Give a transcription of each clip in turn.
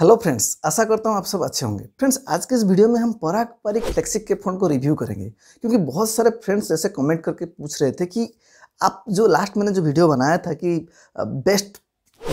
hello friends आशा करता हूँ आप सब अच्छे होंगे फ्रेंड्स आज के इस वीडियो में हम पारंपरिक फ्लेक्सिक के फ़ोन को रिव्यू करेंगे क्योंकि बहुत सारे फ्रेंड्स ऐसे कमेंट करके पूछ रहे थे कि आप जो लास्ट मैंने जो वीडियो बनाया था कि best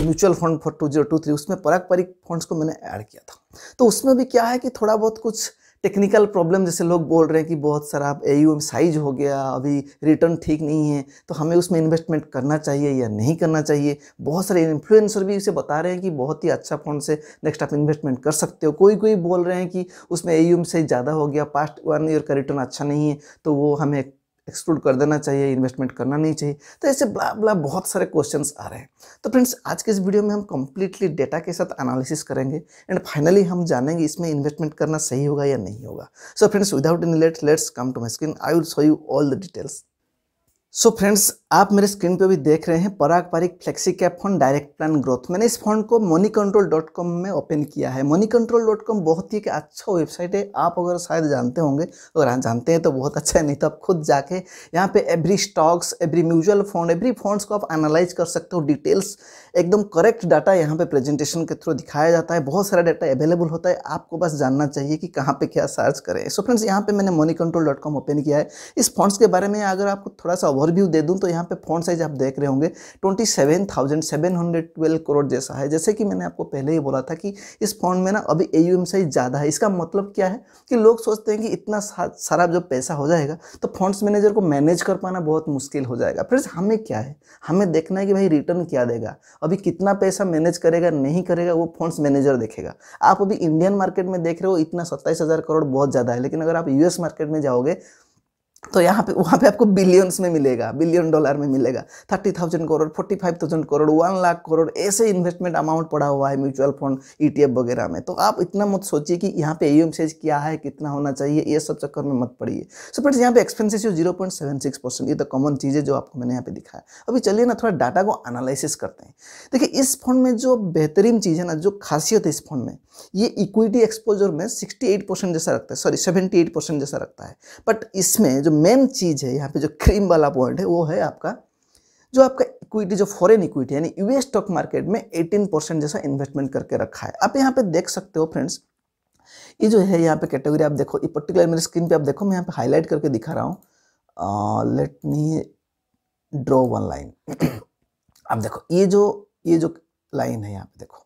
mutual fund for two zero two three उसमें पारंपरिक फंड्स को मैंने ऐड किया था तो उसमें भी क्या है कि थोड़ा बहुत कुछ टेक्निकल प्रॉब्लम जैसे लोग बोल रहे हैं कि बहुत सारा ए यू साइज हो गया अभी रिटर्न ठीक नहीं है तो हमें उसमें इन्वेस्टमेंट करना चाहिए या नहीं करना चाहिए बहुत सारे इन्फ्लुएंसर भी उसे बता रहे हैं कि बहुत ही अच्छा फंड से नेक्स्ट आप इन्वेस्टमेंट कर सकते हो कोई कोई बोल रहे हैं कि उसमें ए यू साइज ज़्यादा हो गया पास्ट वन ईयर का रिटर्न अच्छा नहीं है तो वो हमें एक्सक्लूड कर देना चाहिए इन्वेस्टमेंट करना नहीं चाहिए तो ऐसे ब्ला ब्ला बहुत सारे क्वेश्चन आ रहे हैं तो फ्रेंड्स आज के इस वीडियो में हम कम्प्लीटली डेटा के साथ एनालिसिस करेंगे एंड फाइनली हम जानेंगे इसमें इन्वेस्टमेंट करना सही होगा या नहीं होगा so friends without any let let's come to my screen I will show you all the details so friends आप मेरे स्क्रीन पे भी देख रहे हैं Parag Parikh flexi cap fund direct plan growth मैंने इस फंड को मनी कंट्रोल डॉट कॉम में ओपन किया है मनी कंट्रोल डॉट कॉम बहुत ही एक अच्छा वेबसाइट है आप अगर शायद जानते होंगे अगर जानते हैं तो बहुत अच्छा है नहीं तो आप खुद जाके यहाँ पे every stocks every mutual fund every funds को आप एनालाइज कर सकते हो डिटेल्स एकदम करेक्ट डाटा यहाँ पे प्रेजेंटेशन के थ्रू दिखाया जाता है बहुत सारा डाटा अवेलेबल होता है आपको बस जानना चाहिए कि कहाँ पे क्या सर्च करें सो फ्रेंड्स यहाँ पे मैंने Moneycontrol dot com open किया है इस फंड्स के बारे में अगर आपको थोड़ा सा ओवरव्यू दे दूँ तो यहाँ पे फोन साइज आप देख रहे होंगे twenty seven thousand seven hundred twelve crore जैसा है जैसे कि मैंने आपको पहले ही बोला था कि इस फोन में ना अभी ए यू एम साइज ज़्यादा है इसका मतलब क्या है कि लोग सोचते हैं कि इतना सारा जो पैसा हो जाएगा तो फंड्स मैनेजर को मैनेज कर पाना बहुत मुश्किल हो जाएगा फिर हमें क्या है हमें देखना है कि भाई रिटर्न क्या देगा अभी कितना पैसा मैनेज करेगा नहीं करेगा वो फंड्स मैनेजर देखेगा आप अभी इंडियन मार्केट में देख रहे हो इतना सत्ताईस करोड़ बहुत ज़्यादा है लेकिन अगर आप यूएस मार्केट में जाओगे तो यहाँ पे वहाँ पे आपको बिलियंस में मिलेगा बिलियन डॉलर में मिलेगा thirty thousand crore forty five thousand crore one lakh crore ऐसे इन्वेस्टमेंट अमाउंट पड़ा हुआ है म्यूचुअल फंड ईटीएफ वगैरह में तो आप इतना मत सोचिए कि यहाँ पे ए सेज क्या है कितना होना चाहिए ये सब चक्कर में मत पड़िए सो फ्रेंड्स यहाँ पे expenses zero point seven six percent ये तो कॉमन चीज़ है जो आपको मैंने यहाँ पे दिखाया अभी चलिए ना थोड़ा डाटा को एनालिसिस करते हैं देखिए इस फंड में जो बेहतरीन चीज़ है ना जो खासियत है इस फंड में ये इक्विटी एक्सपोजर में सिक्सटी एट परसेंट जैसा रखता है सॉरी सेवेंटी एट परसेंट जैसा रखता है बट इसमें जो मेन चीज़ है यहाँ पे जो क्रीम वाला पॉइंट है वो है आपका जो आपका इक्विटी जो फॉरेन इक्विटी यानी यूएस स्टॉक मार्केट में 18 परसेंट जैसा इन्वेस्टमेंट करके रखा है आप यहाँ पे देख सकते हो फ्रेंड्स ये जो है यहाँ पे कैटेगरी आप देखो ये पर्टिकुलर मेरे स्क्रीन पे आप देखो मैं यहाँ पे हाईलाइट करके दिखा रहा हूँ let me draw one line आप देखो ये जो ये जो लाइन है यहाँ पे देखो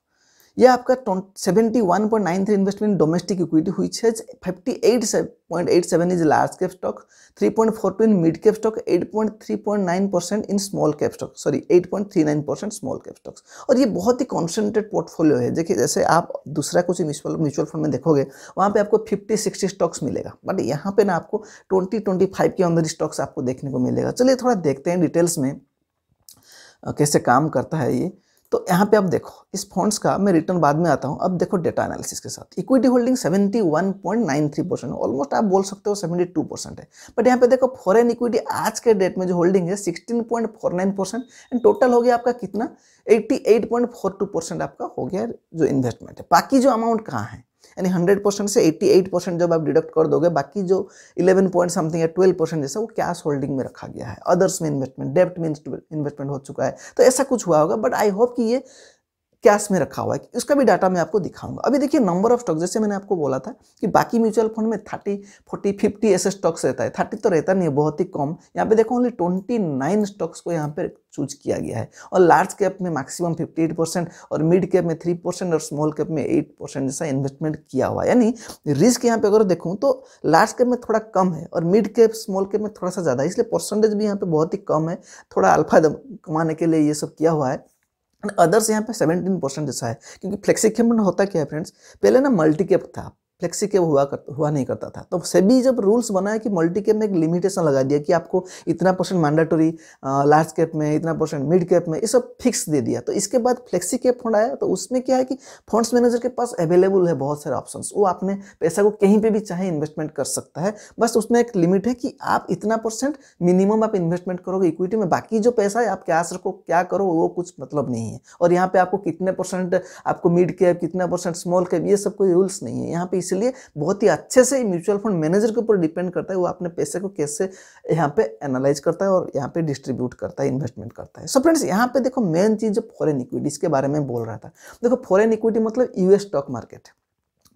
यह आपका seventy one point nine three investment domestic equity हुई है fifty eight point eight seven is large cap stock three point four two in mid cap stock eight point three point nine percent in small cap stock sorry eight point three nine percent small cap stocks और ये बहुत ही concentrate portfolio है देखिए जैसे आप दूसरा कुछ mutual fund में देखोगे वहाँ पे आपको फिफ्टी सिक्सटी स्टॉक्स मिलेगा बट यहाँ पे ना आपको ट्वेंटी ट्वेंटी फाइव के अंदर स्टॉक्स आपको देखने को मिलेगा चलिए थोड़ा देखते हैं डिटेल्स में कैसे काम करता है ये तो यहाँ पे अब देखो इस फंड्स का मैं रिटर्न बाद में आता हूँ अब देखो डेटा एनालिसिस के साथ इक्विटी होल्डिंग 71.93 परसेंट ऑलमोस्ट आप बोल सकते हो 72 परसेंट है बट यहाँ पे देखो फॉरेन इक्विटी आज के डेट में जो होल्डिंग है 16.49 परसेंट एंड टोटल हो गया आपका कितना 88.42 परसेंट आपका हो गया जो इन्वेस्टमेंट है बाकी जो अमाउंट कहाँ है यानी हंड्रेड परसेंट से एट्टी एट परसेंट जब आप डिडक्ट कर दोगे बाकी जो इलेवन पॉइंट समथिंग या ट्वेल्व परसेंट जैसा वो कैश होल्डिंग में रखा गया है अदर्स में इन्वेस्टमेंट डेप्ट में इन्वेस्टमेंट हो चुका है तो ऐसा कुछ हुआ होगा बट आई होप कि ये कैश में रखा हुआ है उसका भी डाटा मैं आपको दिखाऊंगा अभी देखिए नंबर ऑफ स्टॉक जैसे मैंने आपको बोला था कि बाकी म्यूचुअल फंड में थर्टी फोर्टी फिफ्टी ऐसे स्टॉक्स रहता है थर्टी तो रहता नहीं है बहुत ही कम यहाँ पे देखो ओनली ट्वेंटी नाइन स्टॉक्स को यहाँ पे चूज किया गया है और लार्ज कैप में मैक्सिमम फिफ्टी परसेंट और मिड कैप में थ्री परसेंट और स्मॉल कैप में एट परसेंट जैसा इन्वेस्टमेंट किया हुआ है यानी रिस्क यहाँ पे अगर देखूँ तो लार्ज कैप में थोड़ा कम है और मिड कैप स्मॉल कैप में थोड़ा सा ज़्यादा है इसलिए परसेंटेज भी यहाँ पर बहुत ही कम है थोड़ा अल्फा कमाने के लिए ये सब किया हुआ है एंड अदर्स यहाँ पे सेवेंटीन परसेंट जैसा है क्योंकि फ्लेक्सी होता क्या है फ्रेंड्स पहले ना मल्टी कैप था फ्लेक्सी हुआ कर हुआ नहीं करता था तो सेबी जब रूल्स बनाया कि मल्टी कैप में एक लिमिटेशन लगा दिया कि आपको इतना परसेंट मैंडेटोरी लार्ज कैप में इतना परसेंट मिड कैप में ये सब फिक्स दे दिया तो इसके बाद फ्लेक्सी कैप फंड आया तो उसमें क्या है कि फंड्स मैनेजर के पास अवेलेबल है बहुत सारे ऑप्शन वो आपने पैसा को कहीं पर भी चाहे इन्वेस्टमेंट कर सकता है बस उसमें एक लिमिट है कि आप इतना परसेंट मिनिमम आप इन्वेस्टमेंट करोगे इक्विटी में बाकी जो पैसा है आप क्या रखो क्या करो वो कुछ मतलब नहीं है और यहाँ पे आपको कितने परसेंट आपको मिड कैप कितना परसेंट स्मॉल कैप ये सब कोई रूल्स नहीं है यहाँ पे इसलिए बहुत ही अच्छे से म्यूचुअल फंड मैनेजर के ऊपर डिपेंड करता है वो अपने पैसे को कैसे यहाँ पे एनालाइज करता है और यहाँ पे डिस्ट्रीब्यूट करता है इन्वेस्टमेंट करता है सो फ्रेंड्स यहाँ पे देखो मेन चीज़ जो फॉरन इक्विटी इसके बारे में बोल रहा था देखो फॉरन इक्विटी मतलब US stock market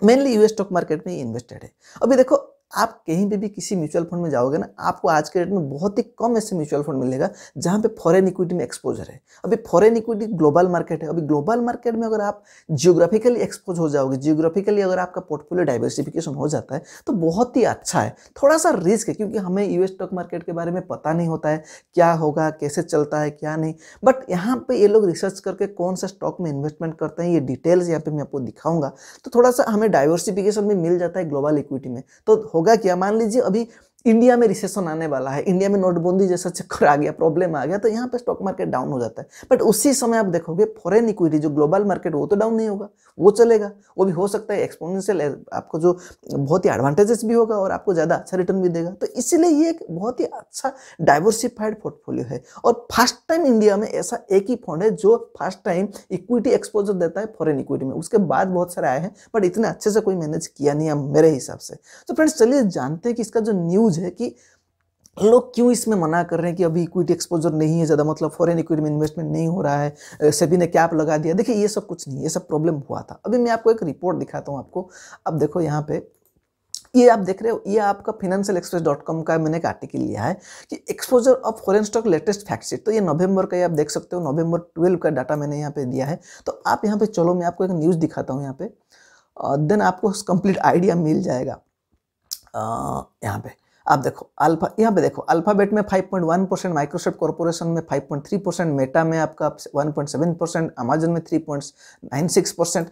mainly US stock market में इन्वेस्टेड है अभी देखो आप कहीं पे भी किसी म्यूचुअल फंड में जाओगे ना आपको आज के डेट में बहुत ही कम ऐसे म्यूचुअल फंड मिलेगा जहाँ पे फॉरेन इक्विटी में एक्सपोजर है अभी फॉरेन इक्विटी ग्लोबल मार्केट है अभी ग्लोबल मार्केट में अगर आप जियोग्राफिकली एक्सपोज हो जाओगे जियोग्राफिकली अगर आपका पोर्टफोलियो डाइवर्सिफिकेशन हो जाता है तो बहुत ही अच्छा है थोड़ा सा रिस्क है क्योंकि हमें यूएस स्टॉक मार्केट के बारे में पता नहीं होता है क्या होगा कैसे चलता है क्या नहीं बट यहाँ पर ये लोग रिसर्च करके कौन सा स्टॉक में इन्वेस्टमेंट करते हैं ये डिटेल्स यहाँ पर मैं आपको दिखाऊंगा तो थोड़ा सा हमें डाइवर्सिफिकेशन भी मिल जाता है ग्लोबल इक्विटी में तो होगा होगा क्या मान लीजिए अभी इंडिया में रिसेशन आने वाला है इंडिया में नोटबंदी जैसा चक्कर आ गया प्रॉब्लम आ गया तो यहाँ पे स्टॉक मार्केट डाउन हो जाता है बट उसी समय आप देखोगे फॉरेन इक्विटी जो ग्लोबल मार्केट वो तो डाउन नहीं होगा वो चलेगा वो भी हो सकता है एक्सपोनेंशियल eh, आपको जो बहुत ही एडवांटेजेस भी होगा और आपको ज़्यादा अच्छा रिटर्न भी देगा तो इसलिए ये एक बहुत ही अच्छा डाइवर्सिफाइड पोर्टफोलियो है और फर्स्ट टाइम इंडिया में ऐसा एक ही फंड है जो फर्स्ट टाइम इक्विटी एक्सपोजर देता है फॉरेन इक्विटी में उसके बाद बहुत सारे आए हैं बट इतने अच्छे से कोई मैनेज किया नहीं है मेरे हिसाब से तो फ्रेंड्स चलिए जानते हैं कि इसका जो न्यूज़ न्यूज़ है कि लोग क्यों इसमें मना कर रहे हैं कि अभी इक्विटी एक्सपोजर नहीं है ज़्यादा मतलब फॉरेन इक्विटी में इन्वेस्टमेंट नहीं हो रहा है सभी ने कैप लगा दिया देखिए ये सब कुछ नहीं ये सब प्रॉब्लम हुआ था अभी मैं आपको एक रिपोर्ट दिखाता हूँ आपको अब देखो यहाँ पे ये आप देख रहे हो ये आपका फिनेंशियल एक्सप्रेस डॉट कॉम का मैंने एक आर्टिकल लिया है कि exposure of foreign stock latest factsheet तो ये नवंबर का ये आप देख सकते हो नवंबर ट्वेल्व का डाटा मैंने यहाँ पे दिया है तो आप यहाँ पे चलो मैं आपको एक न्यूज़ दिखाता हूँ यहाँ पे देन आपको कंप्लीट आइडिया मिल जाएगा यहाँ पे आप देखो अल्फा यहाँ पे देखो अल्फाबेट में 5.1 परसेंट माइक्रोसॉफ्ट कॉर्पोरेशन में 5.3 परसेंट मेटा में आपका 1.7 परसेंट अमेजन में 3.96 परसेंट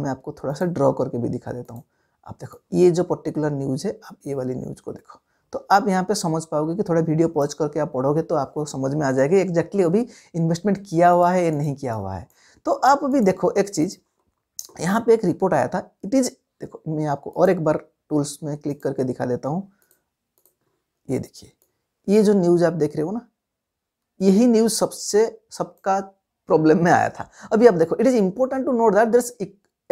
मैं आपको थोड़ा सा ड्रॉ करके भी दिखा देता हूँ आप देखो ये जो पर्टिकुलर न्यूज़ है आप ये वाली न्यूज़ को देखो तो आप यहाँ पे समझ पाओगे कि थोड़ा वीडियो पॉज करके आप पढ़ोगे तो आपको समझ में आ जाएगा एग्जैक्टली अभी इन्वेस्टमेंट किया हुआ है या नहीं किया हुआ है तो आप अभी देखो एक चीज़ यहाँ पे एक रिपोर्ट आया था इट इज़ देखो मैं आपको और एक बार टूल्स में क्लिक करके दिखा देता हूँ ये देखिए ये जो न्यूज़ आप देख रहे हो ना यही न्यूज़ सबसे सबका प्रॉब्लम में आया था अभी आप देखो it is important to note that दर्स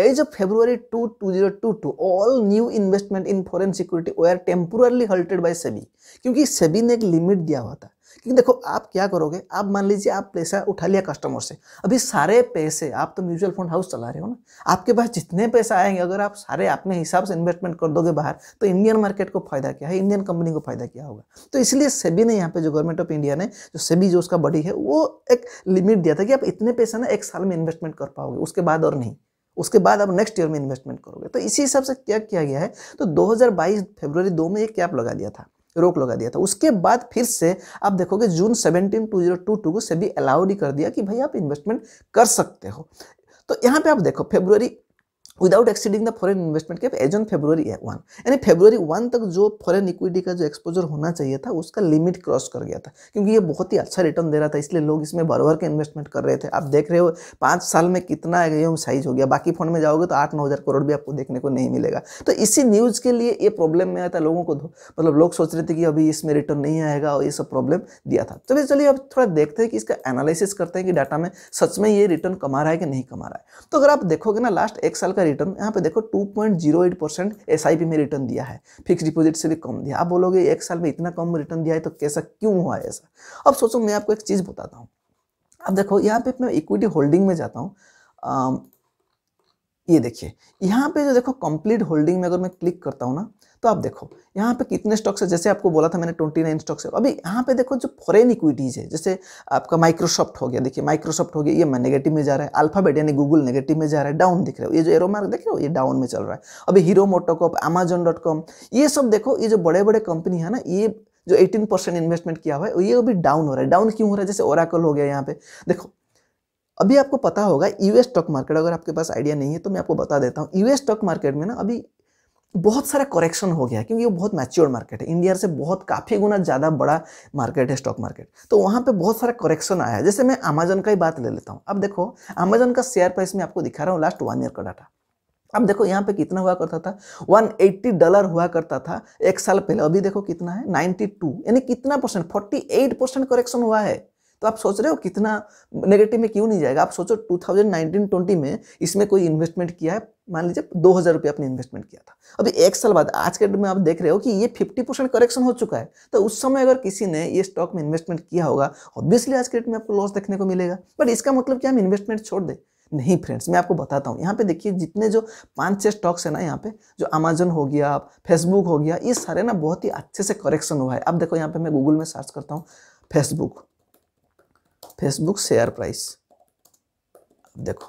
as of February two two zero two two all new investment in foreign security were temporarily halted by SEBI क्योंकि सेबी ने एक लिमिट दिया हुआ था क्योंकि देखो आप क्या करोगे आप मान लीजिए आप पैसा उठा लिया कस्टमर से अभी सारे पैसे आप तो म्यूचुअल फंड हाउस चला रहे हो ना आपके पास जितने पैसा आएंगे अगर आप सारे अपने हिसाब से इन्वेस्टमेंट कर दोगे बाहर तो इंडियन मार्केट को फायदा क्या है इंडियन कंपनी को फायदा क्या होगा तो इसलिए सेबी ने यहाँ पे जो गवर्नमेंट ऑफ इंडिया ने जो सेबी जो उसका बॉडी है वो एक लिमिट दिया था कि आप इतने पैसा ना एक साल में इन्वेस्टमेंट कर पाओगे उसके बाद और नहीं उसके बाद आप नेक्स्ट ईयर में इन्वेस्टमेंट करोगे तो इसी हिसाब से क्या किया गया है तो 2022 फरवरी दो में एक कैप लगा दिया था रोक लगा दिया था उसके बाद फिर से आप देखोगे June seventeen two zero two two को सभी अलाउड ही कर दिया कि भाई आप इन्वेस्टमेंट कर सकते हो तो यहाँ पे आप देखो February without exceeding the foreign investment cap as on February one यानी फेब्रवरी वन तक जो फॉरेन इक्विटी का जो एक्सपोजर होना चाहिए था उसका लिमिट क्रॉस कर गया था क्योंकि ये बहुत ही अच्छा रिटर्न दे रहा था इसलिए लोग इसमें बरोबर के इन्वेस्टमेंट कर रहे थे आप देख रहे हो पाँच साल में कितना एम साइज हो गया बाकी फंड में जाओगे तो आठ नौ हज़ार करोड़ भी आपको देखने को नहीं मिलेगा तो इसी न्यूज़ के लिए ये प्रॉब्लम में आया था लोगों को मतलब लोग सोच रहे थे कि अभी इसमें रिटर्न नहीं आएगा और ये सब प्रॉब्लम दिया था चलिए तो चलिए अब थोड़ा देखते हैं कि इसका एनालिसिस करते हैं कि डाटा में सच में ये रिटर्न कमा रहा है कि नहीं कमा रहा है तो अगर आप देखोगे ना लास्ट एक साल का रिटर्न यहाँ पे देखो 2.08 परसेंट एस में रिटर्न दिया है फिक्स डिपॉजिट से भी कम दिया आप बोलोगे एक साल में इतना कम रिटर्न दिया है तो कैसा क्यों हुआ है ऐसा अब सोचो मैं आपको एक चीज़ बताता हूँ अब देखो यहाँ पे मैं इक्विटी होल्डिंग में जाता हूँ ये देखिए यहाँ पे जो देखो कंप्लीट होल्डिंग में अगर मैं क्लिक करता हूँ ना तो आप देखो यहाँ पे कितने स्टॉक्स है जैसे आपको बोला था मैंने ट्वेंटी नाइन स्टॉक्स है अभी यहाँ पे देखो जो फॉरेन इक्विटीज़ है जैसे आपका माइक्रोसॉफ्ट हो गया देखिए माइक्रोसॉफ्ट हो गया ये मैं नेगेटिव में जा रहा है अल्फाबेट यानी गूगल नेगेटिव में जा रहा है डाउन दिख रहा है ये जो एरो मार्क देख रहे हो ये डाउन में चल रहा है अभी Hero MotoCorp Amazon dot com ये सब देखो ये जो बड़े बड़े कंपनी है ना ये जो एटीन परसेंट इन्वेस्टमेंट किया हुआ है ये अभी डाउन हो रहा है डाउन क्यों हो रहा है जैसे ओराकल हो गया यहाँ पे देखो अभी आपको पता होगा यूएस स्टॉक मार्केट अगर आपके पास आइडिया नहीं है तो मैं आपको बता देता हूँ यूएस स्टॉक मार्केट में ना अभी बहुत सारा करेक्शन हो गया क्योंकि ये बहुत मैच्योर मार्केट है इंडिया से बहुत काफ़ी गुना ज़्यादा बड़ा मार्केट है स्टॉक मार्केट तो वहाँ पे बहुत सारा करेक्शन आया है जैसे मैं अमेजन का ही बात ले लेता हूँ अब देखो अमेजन का शेयर प्राइस मैं आपको दिखा रहा हूँ लास्ट वन ईयर का डाटा अब देखो यहाँ पे कितना हुआ करता था 180 डॉलर हुआ करता था एक साल पहले अभी देखो कितना है 92 यानी कितना परसेंट 48 परसेंट करेक्शन हुआ है तो आप सोच रहे हो कितना नेगेटिव में क्यों नहीं जाएगा आप सोचो 2019-20 में इसमें कोई इन्वेस्टमेंट किया है मान लीजिए दो हज़ार रुपये आपने इन्वेस्टमेंट किया था अभी एक साल बाद आज के डेट में आप देख रहे हो कि ये फिफ्टी परसेंट करेक्शन हो चुका है तो उस समय अगर किसी ने ये स्टॉक में इन्वेस्टमेंट किया होगा ऑब्वियसली आज के डेट में आपको लॉस देखने को मिलेगा बट इसका मतलब कि हम इन्वेस्टमेंट छोड़ दें नहीं फ्रेंड्स मैं आपको बताता हूँ यहाँ पे देखिए जितने जो पांच छह स्टॉक्स है ना यहाँ पे जो अमेजन हो गया फेसबुक हो गया ये सारे ना बहुत ही अच्छे से करेक्शन हुआ है अब देखो यहाँ पे मैं गूगल में सर्च करता हूँ फेसबुक फेसबुक शेयर प्राइस अब देखो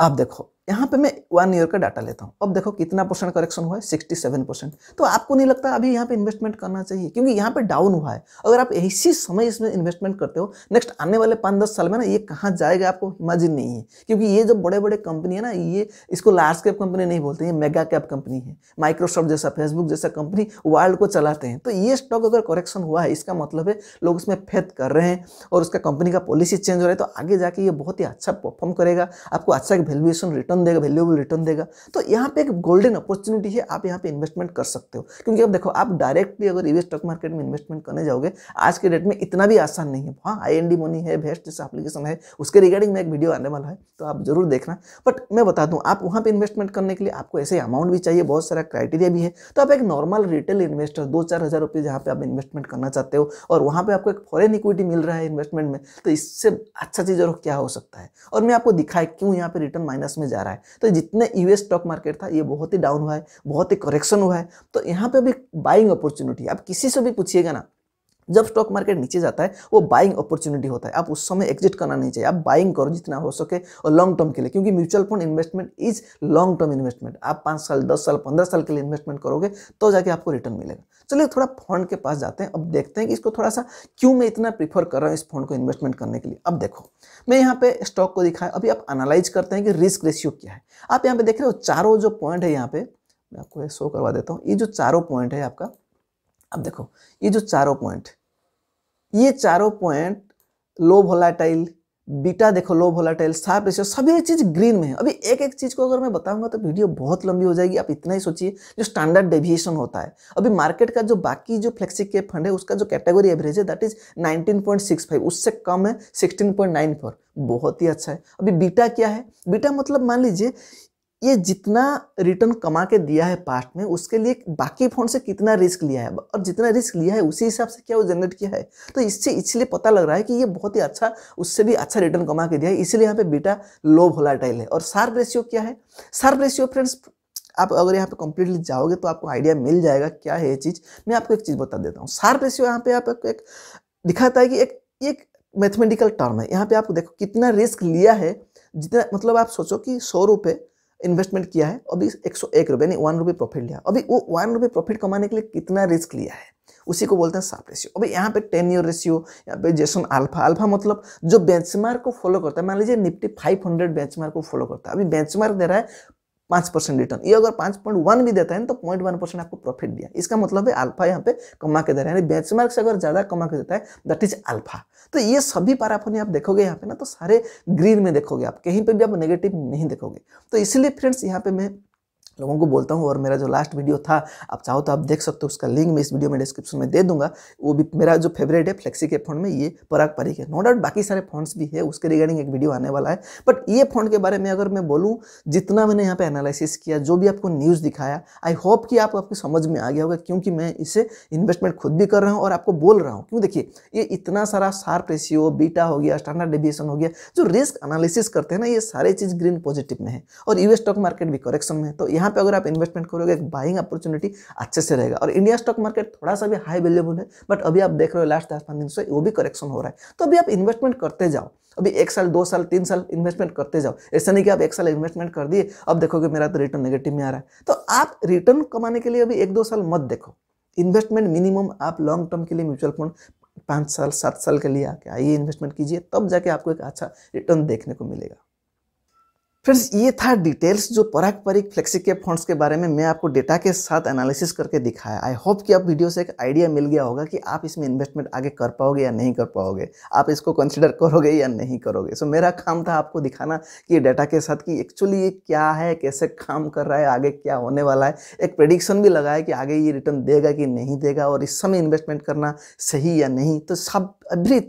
आप देखो यहाँ पे मैं वन ईयर का डाटा लेता हूँ अब देखो कितना परसेंट करेक्शन हुआ है सिक्सटी सेवन परसेंट तो आपको नहीं लगता अभी यहाँ पे इन्वेस्टमेंट करना चाहिए क्योंकि यहाँ पे डाउन हुआ है अगर आप इसी समय इसमें इन्वेस्टमेंट करते हो नेक्स्ट आने वाले पाँच दस साल में ना ये कहाँ जाएगा आपको इमेजिन नहीं है क्योंकि ये जो बड़े बड़े कंपनी है ना ये इसको लार्ज कैप कंपनी नहीं बोलते ये मेगा कैप कंपनी है माइक्रोसॉफ्ट जैसा फेसबुक जैसा कंपनी वर्ल्ड को चलाते हैं तो ये स्टॉक अगर करेक्शन हुआ है इसका मतलब है लोग उसमें फेद कर रहे हैं और उसका कंपनी का पॉलिसी चेंज हो रहा है तो आगे जाके ये बहुत ही अच्छा परफॉर्म करेगा आपको अच्छा एक वैल्यूएशन रिटर्न रिटर्न देगा वैल्यूएबल रिटर्न देगा तो यहाँ पे एक गोल्डन अपॉर्चुनिटी है आप यहाँ पे इन्वेस्टमेंट कर सकते हो क्योंकि अब देखो आप डायरेक्टली अगर ईवी स्टॉक मार्केट में इन्वेस्टमेंट करने जाओगे आज के डेट में इतना भी आसान नहीं है हाँ आई एन डी मनी है बेस्ट जैसा एप्लीकेशन है उसके रिगार्डिंग में एक वीडियो आने वाला है तो आप जरूर देखना बट मैं बता दूँ आप वहाँ पर इन्वेस्टमेंट करने के लिए आपको ऐसे अमाउंट भी चाहिए बहुत सारा क्राइटेरिया भी है तो आप एक नॉर्मल रिटेल इन्वेस्टर दो चार हज़ार रुपये जहाँ पर आप इन्वेस्टमेंट करना चाहते हो और वहाँ पर आपको एक फॉरन इक्विटी मिल रहा है इन्वेस्टमेंट में तो इससे अच्छा चीज़ और क्या हो सकता है और मैं आपको दिखाए क्यों यहाँ पे रिटर्न माइनस में जा रहा है रहा है तो जितने यूएस स्टॉक मार्केट था ये बहुत ही डाउन हुआ है बहुत ही करेक्शन हुआ है तो यहाँ पे भी बाइंग अपॉर्चुनिटी आप किसी से भी पूछिएगा ना जब स्टॉक मार्केट नीचे जाता है वो बाइंग अपॉर्चुनिटी होता है आप उस समय एग्जिट करना नहीं चाहिए आप बाइंग करो जितना हो सके और लॉन्ग टर्म के लिए क्योंकि mutual fund investment is long term investment आप पाँच साल दस साल पंद्रह साल के लिए इन्वेस्टमेंट करोगे तो जाके आपको रिटर्न मिलेगा चलिए थोड़ा फंड के पास जाते हैं अब देखते हैं कि इसको थोड़ा सा क्यों मैं इतना प्रीफर कर रहा हूँ इस फंड को इन्वेस्टमेंट करने के लिए अब देखो मैं यहाँ पे स्टॉक को दिखाया अभी आप एनालाइज करते हैं कि रिस्क रेशियो क्या है आप यहाँ पे देख रहे हो चारों जो पॉइंट है यहाँ पे मैं आपको शो करवा देता हूँ ये जो चारों पॉइंट है आपका अब देखो ये जो चारों पॉइंट ये चारों पॉइंट लो वोलाटाइल बीटा देखो लो वोलाटाइल साफ रेशियो सभी चीज़ ग्रीन में है अभी एक एक चीज़ को अगर मैं बताऊंगा तो वीडियो बहुत लंबी हो जाएगी आप इतना ही सोचिए जो स्टैंडर्ड डेविएशन होता है अभी मार्केट का जो बाकी जो फ्लेक्सी के फंड है उसका जो कैटेगरी एवरेज है दैट इज 19.65 उससे कम है 16.94 बहुत ही अच्छा है अभी बीटा क्या है बीटा मतलब मान लीजिए ये जितना रिटर्न कमा के दिया है पास्ट में उसके लिए बाकी फंड से कितना रिस्क लिया है और जितना रिस्क लिया है उसी हिसाब से क्या वो जनरेट किया है तो इससे इसलिए पता लग रहा है कि ये बहुत ही अच्छा उससे भी अच्छा रिटर्न कमा के दिया है इसलिए यहाँ पे बीटा लो वोलाटाइल है और शार्प रेशियो क्या है सार्प रेशियो फ्रेंड्स आप अगर यहाँ पे कंप्लीटली जाओगे तो आपको आइडिया मिल जाएगा क्या है ये चीज़ मैं आपको एक चीज़ बता देता हूँ सार्प रेशियो यहाँ पे आपको एक दिखाता है कि एक एक मैथमेटिकल टर्म है यहाँ पे आपको देखो कितना रिस्क लिया है जितना मतलब आप सोचो कि सौ रुपये इन्वेस्टमेंट किया है अभी एक सौ एक रुपये यानी वन रुपये प्रॉफिट लिया अभी वो वन रुपये प्रॉफिट कमाने के लिए कितना रिस्क लिया है उसी को बोलते हैं साफ रेशियो अभी यहाँ पे टेन ईयर रेशियो यहाँ पे जैसन अल्फा अल्फा मतलब जो बेंचमार्क को फॉलो करता है मान लीजिए निफ्टी फाइव हंड्रेड बेंचमार्क को फॉलो करता है अभी बेंचमार्क दे रहा है पाँच परसेंट रिटर्न ये अगर पाँच पॉइंट वन भी देता है तो पॉइंट वन परसेंट आपको प्रॉफिट दिया इसका मतलब है अल्फा यहाँ पे कमा के दे रहा है बेंचमार्क से अगर ज़्यादा कमा के देता है दैट इज अल्फा तो ये सभी पाराफोनी आप देखोगे यहाँ पे ना तो सारे ग्रीन में देखोगे आप कहीं पर भी आप नेगेटिव नहीं देखोगे तो इसलिए फ्रेंड्स यहाँ पे मैं लोगों को बोलता हूँ और मेरा जो लास्ट वीडियो था आप चाहो तो आप देख सकते हो उसका लिंक मैं इस वीडियो में डिस्क्रिप्शन में दे दूंगा वो भी मेरा जो फेवरेट है फ्लेक्सी के फंड में ये पराग परी है नो डाउट बाकी सारे फंड्स भी है उसके रिगार्डिंग एक वीडियो आने वाला है बट ये फंड के बारे में अगर मैं बोलूँ जितना मैंने यहाँ पर एनालिसिस किया जो भी आपको न्यूज़ दिखाया आई होप कि आप आपकी समझ में आ गया होगा क्योंकि मैं इसे इन्वेस्टमेंट खुद भी कर रहा हूँ और आपको बोल रहा हूँ क्यों देखिए ये इतना सारा सार्प रेशियो बीटा हो गया स्टैंडर्ड डिविएशन हो गया जो रिस्क एनालिसिस करते हैं ना ये सारी चीज़ ग्रीन पॉजिटिव में है और यूएस स्टॉक मार्केट भी करेक्शन में है तो यहाँ यहाँ पे अगर आप इन्वेस्टमेंट करोगे एक बाइंग अपॉर्चुनिटी अच्छे से रहेगा और इंडिया स्टॉक मार्केट थोड़ा सा भी हाई वैल्यूबल है बट अभी आप देख रहे हो लास्ट दस पंद्रह से वो भी करेक्शन हो रहा है तो अभी आप इन्वेस्टमेंट करते जाओ अभी एक साल दो साल तीन साल इन्वेस्टमेंट करते जाओ ऐसा नहीं कि आप एक साल इन्वेस्टमेंट कर दिए अब देखोगे मेरा तो रिटर्न नेगेटिव में आ रहा है तो आप रिटर्न कमाने के लिए अभी एक दो साल मत देखो इन्वेस्टमेंट मिनिमम आप लॉन्ग टर्म के लिए म्यूचुअल फंड पाँच साल सात साल के लिए आके आइए इन्वेस्टमेंट कीजिए तब जाके आपको एक अच्छा रिटर्न देखने को मिलेगा फ्रेंड्स ये था डिटेल्स जो पारंपरिक फ्लेक्सी कैप फंड्स के बारे में मैं आपको डेटा के साथ एनालिसिस करके दिखाया आई होप कि आप वीडियो से एक आइडिया मिल गया होगा कि आप इसमें इन्वेस्टमेंट आगे कर पाओगे या नहीं कर पाओगे आप इसको कंसिडर करोगे या नहीं करोगे सो so, मेरा काम था आपको दिखाना कि ये डेटा के साथ कि एक्चुअली ये क्या है कैसे काम कर रहा है आगे क्या होने वाला है एक प्रडिक्शन भी लगा है कि आगे ये रिटर्न देगा कि नहीं देगा और इस समय इन्वेस्टमेंट करना सही या नहीं तो सब एवरी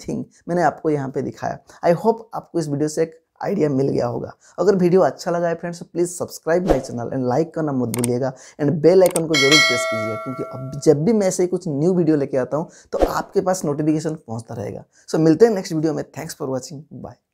मैंने आपको यहाँ पर दिखाया आई होप आपको इस वीडियो से एक आइडिया मिल गया होगा अगर वीडियो अच्छा लगा है फ्रेंड्स तो please subscribe my channel and like करना मत भूलिएगा एंड बेल आइकन को जरूर प्रेस कीजिएगा क्योंकि अब जब भी मैं ऐसे कुछ न्यू वीडियो लेके आता हूँ तो आपके पास नोटिफिकेशन पहुँचता रहेगा सो so, मिलते हैं नेक्स्ट वीडियो में थैंक्स फॉर वॉचिंग बाय